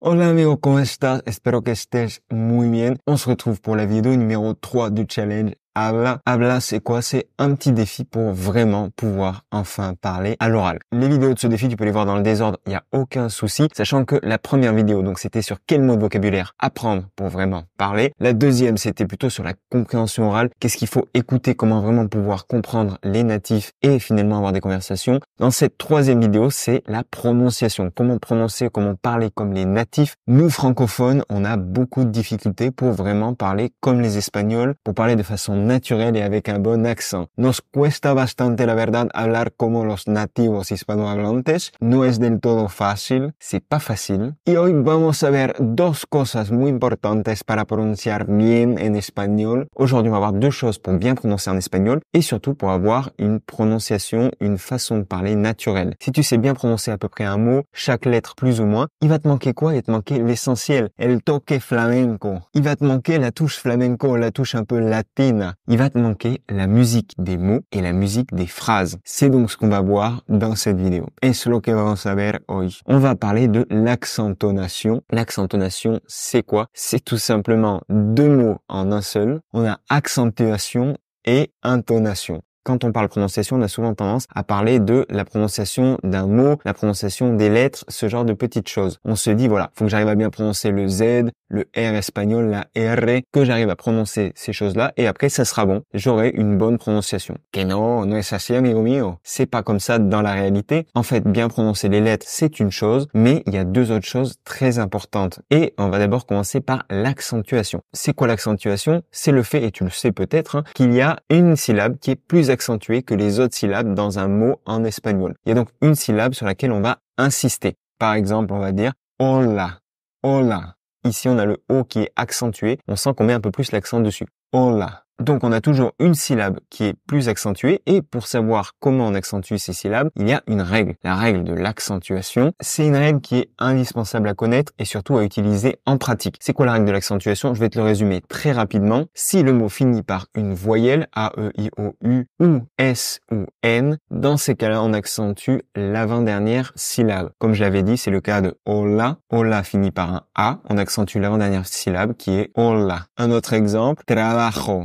Hola amigo, ¿cómo estás? Espero que estés muy bien. On se retrouve pour la vidéo numéro 3 du challenge Abla. c'est quoi C'est un petit défi pour vraiment pouvoir enfin parler à l'oral. Les vidéos de ce défi, tu peux les voir dans le désordre, il n'y a aucun souci, sachant que la première vidéo, donc c'était sur quel mot de vocabulaire apprendre pour vraiment parler. La deuxième, c'était plutôt sur la compréhension orale, qu'est-ce qu'il faut écouter, comment vraiment pouvoir comprendre les natifs et finalement avoir des conversations. Dans cette troisième vidéo, c'est la prononciation, comment prononcer, comment parler comme les natifs. Nous, francophones, on a beaucoup de difficultés pour vraiment parler comme les Espagnols, pour parler de façon naturel et avec un bon accent. Nos cuesta bastante, la verdad, hablar como los nativos hispanohablantes. No es del todo fácil, c'est pas facile. Y hoy vamos a ver dos cosas muy importantes para pronunciar bien en español. Aujourd'hui, on va voir deux choses pour bien prononcer en espagnol et surtout pour avoir une prononciation, une façon de parler naturelle. Si tu sais bien prononcer à peu près un mot, chaque lettre plus ou moins, il va te manquer quoi Il va te manquer l'essentiel, el toque flamenco. Il va te manquer la touche flamenco, la touche un peu latine il va te manquer la musique des mots et la musique des phrases. C'est donc ce qu'on va voir dans cette vidéo. Et ce que vamos On va parler de l'accentonation. L'accentonation, c'est quoi C'est tout simplement deux mots en un seul. On a accentuation et intonation quand on parle prononciation, on a souvent tendance à parler de la prononciation d'un mot, la prononciation des lettres, ce genre de petites choses. On se dit voilà, faut que j'arrive à bien prononcer le Z, le R espagnol, la R, que j'arrive à prononcer ces choses-là, et après, ça sera bon. J'aurai une bonne prononciation. Que no, no es así, amigo mío. C'est pas comme ça dans la réalité. En fait, bien prononcer les lettres, c'est une chose, mais il y a deux autres choses très importantes. Et on va d'abord commencer par l'accentuation. C'est quoi l'accentuation? C'est le fait, et tu le sais peut-être, hein, qu'il y a une syllabe qui est plus accentuée que les autres syllabes dans un mot en espagnol. Il y a donc une syllabe sur laquelle on va insister. Par exemple, on va dire hola, hola, Ici, on a le O qui est accentué. On sent qu'on met un peu plus l'accent dessus. Hola. Donc on a toujours une syllabe qui est plus accentuée et pour savoir comment on accentue ces syllabes, il y a une règle, la règle de l'accentuation. C'est une règle qui est indispensable à connaître et surtout à utiliser en pratique. C'est quoi la règle de l'accentuation Je vais te le résumer très rapidement. Si le mot finit par une voyelle, A, E, I, O, U, ou S ou N, dans ces cas-là, on accentue l'avant-dernière syllabe. Comme je l'avais dit, c'est le cas de hola. Hola finit par un A, on accentue l'avant-dernière syllabe qui est hola. Un autre exemple, trabajo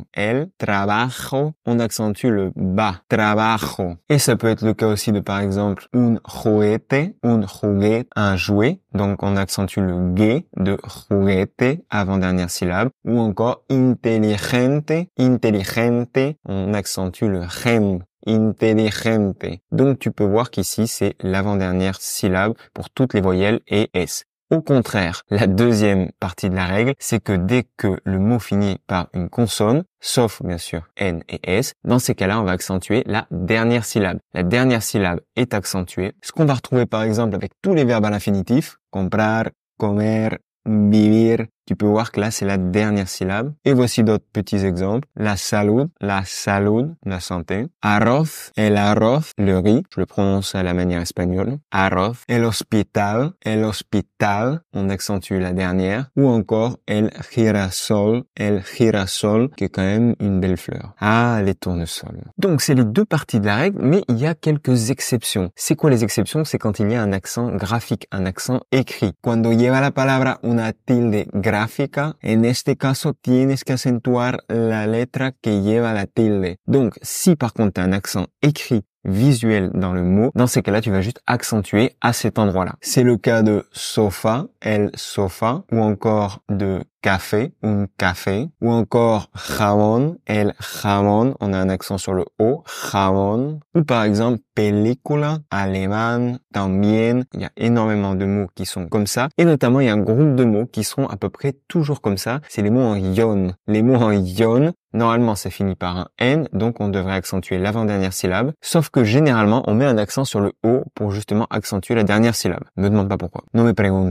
trabajo, on accentue le bas, trabajo. Et ça peut être le cas aussi de par exemple un juguete, un jouet, un jouet, donc on accentue le guet de juguete, avant-dernière syllabe, ou encore intelligente, intelligente, on accentue le gen intelligente. Donc tu peux voir qu'ici c'est l'avant-dernière syllabe pour toutes les voyelles et S. Au contraire, la deuxième partie de la règle, c'est que dès que le mot finit par une consonne, sauf bien sûr N et S, dans ces cas-là, on va accentuer la dernière syllabe. La dernière syllabe est accentuée, ce qu'on va retrouver par exemple avec tous les verbes à l'infinitif, comprar, comer, vivir, tu peux voir que là, c'est la dernière syllabe. Et voici d'autres petits exemples. La salud, la salud, la santé. Arroz, el arroz, le riz. Je le prononce à la manière espagnole. Arroz. El hospital, el hospital. On accentue la dernière. Ou encore el girasol, el girasol, qui est quand même une belle fleur. Ah, les tournesols. Donc, c'est les deux parties de la règle, mais il y a quelques exceptions. C'est quoi les exceptions? C'est quand il y a un accent graphique, un accent écrit. Cuando lleva la palabra una tilde gráfica, en este caso tienes que acentuar la letra que lleva la tilde. Donc, si par contre un accent écrit visuel dans le mot, dans ces cas-là, tu vas juste accentuer à cet endroit-là. C'est le cas de sofa, el sofa, ou encore de café, un café, ou encore jamon, el jamon, on a un accent sur le O, jamon, ou par exemple película, alemán, también, il y a énormément de mots qui sont comme ça, et notamment il y a un groupe de mots qui sont à peu près toujours comme ça, c'est les mots en yon. Les mots en yon, Normalement, ça finit par un N, donc on devrait accentuer l'avant-dernière syllabe. Sauf que généralement, on met un accent sur le O pour justement accentuer la dernière syllabe. Me demande pas pourquoi. Non me preguntes.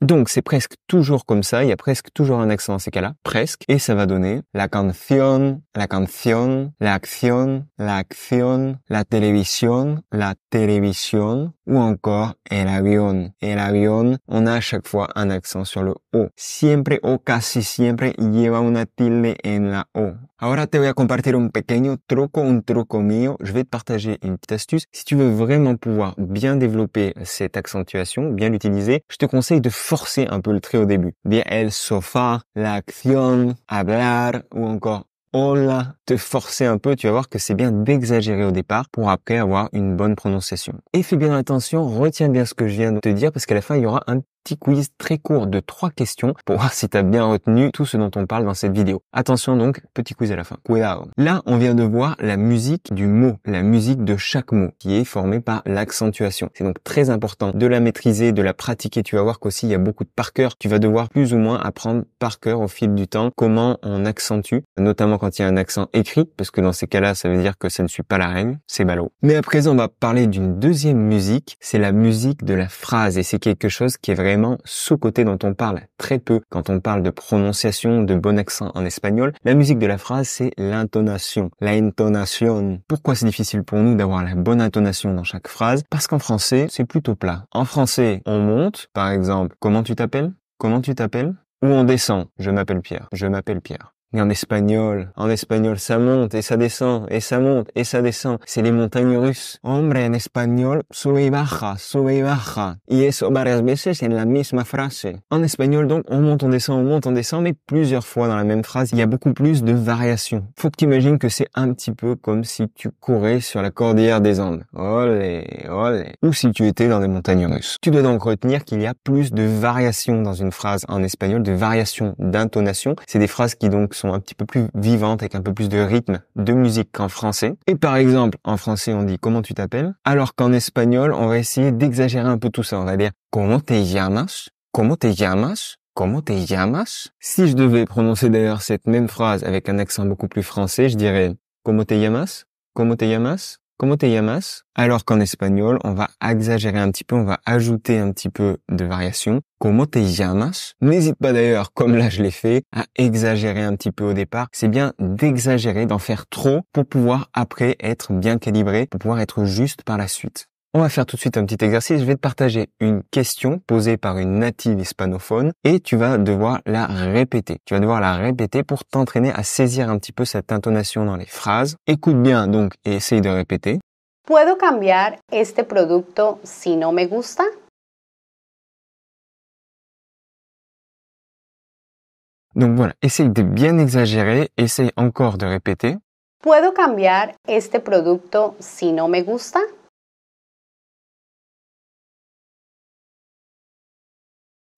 Donc, c'est presque toujours comme ça. Il y a presque toujours un accent dans ces cas-là. Presque. Et ça va donner la canción, la canción, la acción, la acción, la televisión, la televisión, ou encore el avión. El avión, on a à chaque fois un accent sur le O. Siempre o casi siempre lleva una tilde en la O. Ahora te voy a compartir un pequeño truco, un truco mío. Je vais te partager une petite astuce. Si tu veux vraiment pouvoir bien développer cette accentuation, bien l'utiliser, je te conseille de forcer un peu le trait au début. Bien el sofá, la acción, hablar ou encore on là, te forcer un peu, tu vas voir que c'est bien d'exagérer au départ pour après avoir une bonne prononciation. Et fais bien attention, retiens bien ce que je viens de te dire parce qu'à la fin, il y aura un petit quiz très court de trois questions pour voir si tu as bien retenu tout ce dont on parle dans cette vidéo. Attention donc, petit quiz à la fin. Là, on vient de voir la musique du mot, la musique de chaque mot qui est formée par l'accentuation. C'est donc très important de la maîtriser, de la pratiquer. Tu vas voir qu'aussi il y a beaucoup de par cœur. Tu vas devoir plus ou moins apprendre par cœur au fil du temps comment on accentue, notamment quand il y a un accent écrit, parce que dans ces cas-là, ça veut dire que ça ne suit pas la règle. C'est ballot. Mais à présent, on va parler d'une deuxième musique. C'est la musique de la phrase et c'est quelque chose qui est vraiment sous-côté dont on parle très peu quand on parle de prononciation, de bon accent en espagnol. La musique de la phrase, c'est l'intonation, la intonation. Pourquoi c'est difficile pour nous d'avoir la bonne intonation dans chaque phrase Parce qu'en français, c'est plutôt plat. En français, on monte, par exemple, comment tu t'appelles Comment tu t'appelles Ou on descend, je m'appelle Pierre, je m'appelle Pierre mais en espagnol, en espagnol, ça monte et ça descend, et ça monte et ça descend. C'est les montagnes russes. en espagnol, sube baja, sube baja. la misma phrase. En espagnol, donc, on monte, on descend, on monte, on descend, mais plusieurs fois dans la même phrase. Il y a beaucoup plus de variations. Faut que tu imagines que c'est un petit peu comme si tu courais sur la cordillère des Andes. Ou si tu étais dans des montagnes russes. Tu dois donc retenir qu'il y a plus de variations dans une phrase en espagnol, de variations d'intonation. C'est des phrases qui donc sont un petit peu plus vivantes, avec un peu plus de rythme, de musique qu'en français. Et par exemple, en français, on dit comment tu t'appelles, alors qu'en espagnol, on va essayer d'exagérer un peu tout ça. On va dire comment te llamas, comment te llamas, Comment te llamas Si je devais prononcer d'ailleurs cette même phrase avec un accent beaucoup plus français, je dirais comment te llamas comment te llamas Como te llamas Alors qu'en espagnol, on va exagérer un petit peu, on va ajouter un petit peu de variation. Como te llamas N'hésite pas d'ailleurs, comme là je l'ai fait, à exagérer un petit peu au départ. C'est bien d'exagérer, d'en faire trop pour pouvoir après être bien calibré, pour pouvoir être juste par la suite. On va faire tout de suite un petit exercice. Je vais te partager une question posée par une native hispanophone et tu vas devoir la répéter. Tu vas devoir la répéter pour t'entraîner à saisir un petit peu cette intonation dans les phrases. Écoute bien donc et essaye de répéter. Puedo cambiar este producto si no me gusta? Donc voilà, essaye de bien exagérer, essaye encore de répéter. Puedo cambiar este producto si no me gusta?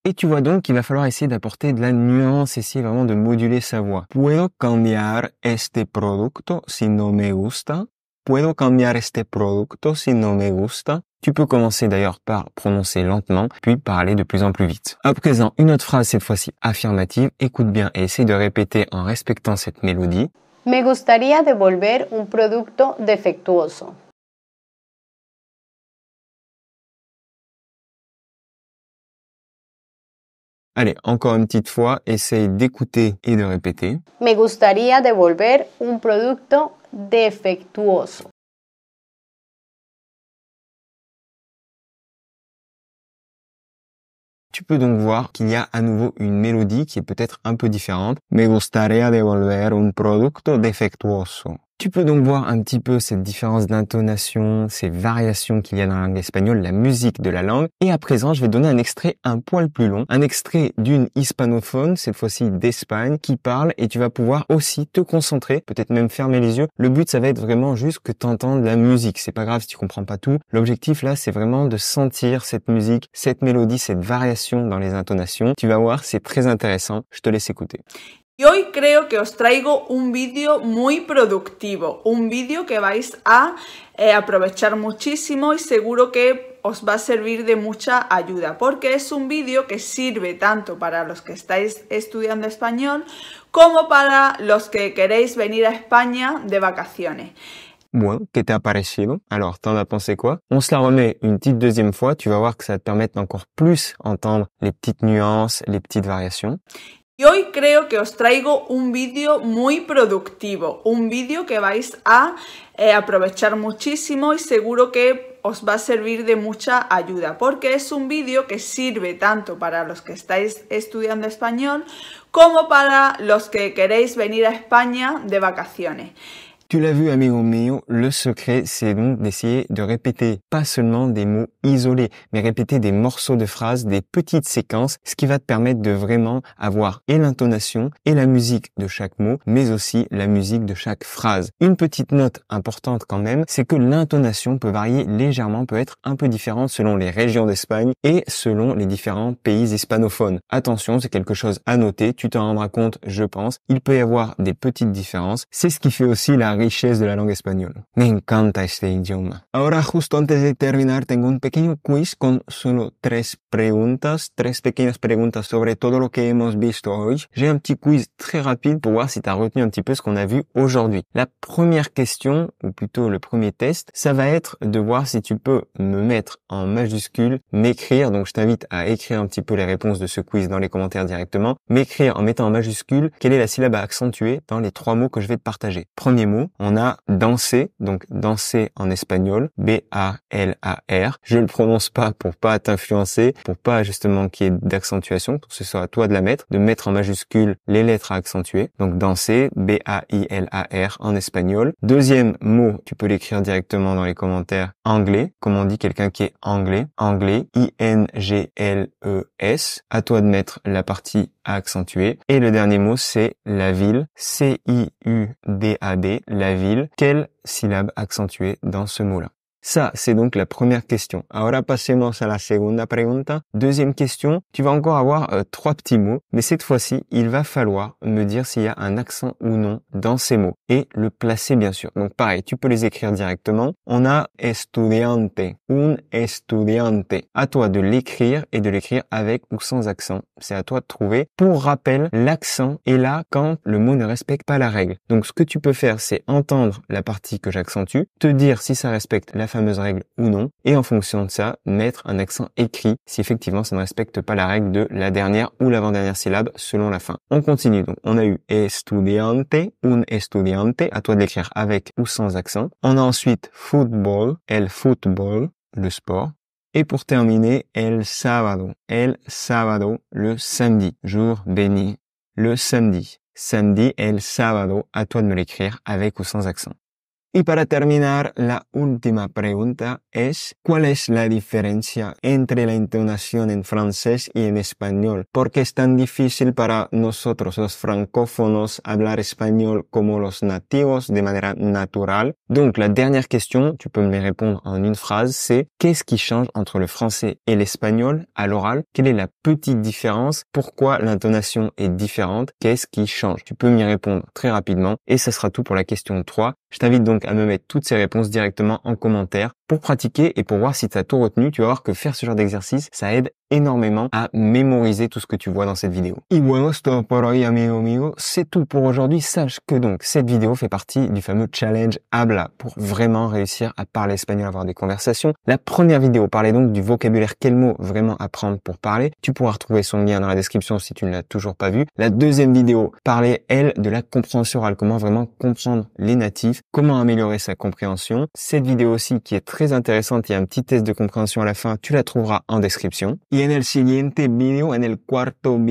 Et tu vois donc qu'il va falloir essayer d'apporter de la nuance, essayer vraiment de moduler sa voix. Puedo cambiar este producto si no me gusta. Puedo cambiar este producto si no me gusta. Tu peux commencer d'ailleurs par prononcer lentement, puis parler de plus en plus vite. À présent, une autre phrase cette fois-ci affirmative. Écoute bien et essaie de répéter en respectant cette mélodie. Me gustaría devolver un producto defectuoso. Allez, encore une petite fois, essaye d'écouter et de répéter. Me gustaría devolver un producto defectuoso. Tu peux donc voir qu'il y a à nouveau une mélodie qui est peut-être un peu différente. Me gustaría devolver un producto defectuoso. Tu peux donc voir un petit peu cette différence d'intonation, ces variations qu'il y a dans la langue espagnole, la musique de la langue. Et à présent, je vais donner un extrait un poil plus long, un extrait d'une hispanophone, cette fois-ci d'Espagne, qui parle et tu vas pouvoir aussi te concentrer, peut-être même fermer les yeux. Le but, ça va être vraiment juste que tu entendes la musique. C'est pas grave si tu comprends pas tout. L'objectif là, c'est vraiment de sentir cette musique, cette mélodie, cette variation dans les intonations. Tu vas voir, c'est très intéressant. Je te laisse écouter. Y hoy creo que os traigo un vídeo muy productivo, un vídeo que vais a eh, aprovechar muchísimo y seguro que os va a servir de mucha ayuda, porque es un vídeo que sirve tanto para los que estáis estudiando español como para los que queréis venir a España de vacaciones. Bueno, ¿qué te ha parecido? Alors, t'en as pensé quoi? On se la remet une petite deuxième fois, tu vas voir que ça te permet d'encore plus entendre les petites nuances, les petites variations. Y hoy creo que os traigo un vídeo muy productivo, un vídeo que vais a eh, aprovechar muchísimo y seguro que os va a servir de mucha ayuda, porque es un vídeo que sirve tanto para los que estáis estudiando español como para los que queréis venir a España de vacaciones. Tu l'as vu, amigo le secret, c'est donc d'essayer de répéter pas seulement des mots isolés, mais répéter des morceaux de phrases, des petites séquences, ce qui va te permettre de vraiment avoir et l'intonation et la musique de chaque mot, mais aussi la musique de chaque phrase. Une petite note importante quand même, c'est que l'intonation peut varier légèrement, peut être un peu différente selon les régions d'Espagne et selon les différents pays hispanophones. Attention, c'est quelque chose à noter, tu t'en rendras compte, je pense. Il peut y avoir des petites différences. C'est ce qui fait aussi la richesse de la langue espagnole. Me encanta este idioma. Ahora, justo antes de terminar, tengo un pequeño quiz con solo tres preguntas, tres pequeñas preguntas sobre todo lo que hemos visto hoy. J'ai un petit quiz très rapide pour voir si tu as retenu un petit peu ce qu'on a vu aujourd'hui. La première question, ou plutôt le premier test, ça va être de voir si tu peux me mettre en majuscule, m'écrire, donc je t'invite à écrire un petit peu les réponses de ce quiz dans les commentaires directement, m'écrire en mettant en majuscule quelle est la syllabe à accentuer dans les trois mots que je vais te partager. Premier mot, on a danser, donc danser en espagnol, B-A-L-A-R. Je ne le prononce pas pour pas t'influencer, pour pas justement qu'il y ait d'accentuation, pour que ce soit à toi de la mettre, de mettre en majuscule les lettres à accentuer. Donc danser, B-A-I-L-A-R en espagnol. Deuxième mot, tu peux l'écrire directement dans les commentaires, anglais, comme on dit quelqu'un qui est anglais, anglais, I-N-G-L-E-S. À toi de mettre la partie à accentuer. Et le dernier mot, c'est la ville. C-I-U-D-A-D, la ville. Quelle syllabe accentuée dans ce mot-là? Ça, c'est donc la première question. Ahora passons a la segunda pregunta. Deuxième question, tu vas encore avoir euh, trois petits mots, mais cette fois-ci, il va falloir me dire s'il y a un accent ou non dans ces mots et le placer bien sûr. Donc pareil, tu peux les écrire directement. On a estudiante, un estudiante. À toi de l'écrire et de l'écrire avec ou sans accent. C'est à toi de trouver. Pour rappel, l'accent est là quand le mot ne respecte pas la règle. Donc ce que tu peux faire, c'est entendre la partie que j'accentue, te dire si ça respecte la fameuse règle ou non, et en fonction de ça, mettre un accent écrit si effectivement ça ne respecte pas la règle de la dernière ou l'avant-dernière syllabe selon la fin. On continue donc, on a eu estudiante, un estudiante, à toi de l'écrire avec ou sans accent. On a ensuite football, el football, le sport. Et pour terminer, el sábado, el sábado, le samedi, jour béni, le samedi. Samedi, el sábado, à toi de me l'écrire avec ou sans accent. Et pour terminer, la dernière pregunta est « Quelle est la différence entre la en français et en espagnol Pourquoi est-ce tan difficile pour nous, les francophones hablar espagnol comme les natifs de manière naturelle Donc la dernière question, tu peux me répondre en une phrase, c'est qu'est-ce qui change entre le français et l'espagnol à l'oral Quelle est la petite différence Pourquoi l'intonation est différente Qu'est-ce qui change Tu peux m'y répondre très rapidement et ça sera tout pour la question 3. Je t'invite donc à me mettre toutes ces réponses directement en commentaire pour pratiquer et pour voir si tu as tout retenu. Tu vas voir que faire ce genre d'exercice, ça aide énormément à mémoriser tout ce que tu vois dans cette vidéo. C'est tout pour aujourd'hui. Sache que donc, cette vidéo fait partie du fameux challenge Habla pour vraiment réussir à parler espagnol, avoir des conversations. La première vidéo parlait donc du vocabulaire, quel mot vraiment apprendre pour parler. Tu pourras retrouver son lien dans la description si tu ne l'as toujours pas vu. La deuxième vidéo parlait, elle, de la compréhension orale, comment vraiment comprendre les natifs, comment améliorer sa compréhension. Cette vidéo aussi qui est très très intéressante, il y a un petit test de compréhension à la fin, tu la trouveras en description. Et en video, en el cuarto de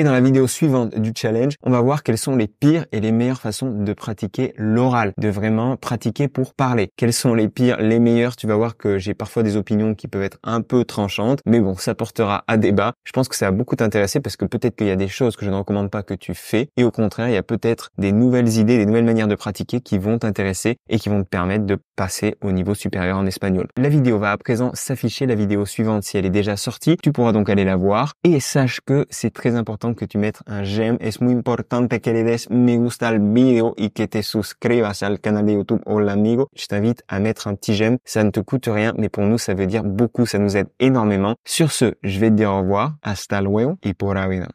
Et dans la vidéo suivante du challenge, on va voir quelles sont les pires et les meilleures façons de pratiquer l'oral, de vraiment pratiquer pour parler. Quelles sont les pires, les meilleures Tu vas voir que j'ai parfois des opinions qui peuvent être un peu tranchantes, mais bon, ça portera à débat. Je pense que ça va beaucoup t'intéresser parce que peut-être qu'il y a des choses que je ne recommande pas que tu fais et au contraire, il y a peut-être des nouvelles idées, des nouvelles manières de pratiquer qui vont t'intéresser et qui vont te permettre de passer au niveau supérieur en espagnol. La vidéo va à présent s'afficher, la vidéo suivante si elle est déjà sortie, tu pourras donc aller la voir et sache que c'est très important que tu mettes un j'aime, es muy importante que le des me gusta al video y que te suscribas al canal de YouTube Hola Amigo. Je t'invite à mettre un petit j'aime, ça ne te coûte rien mais pour nous ça veut dire beaucoup, ça nous aide énormément. Sur ce, je vais te dire au revoir, hasta luego y por ahora.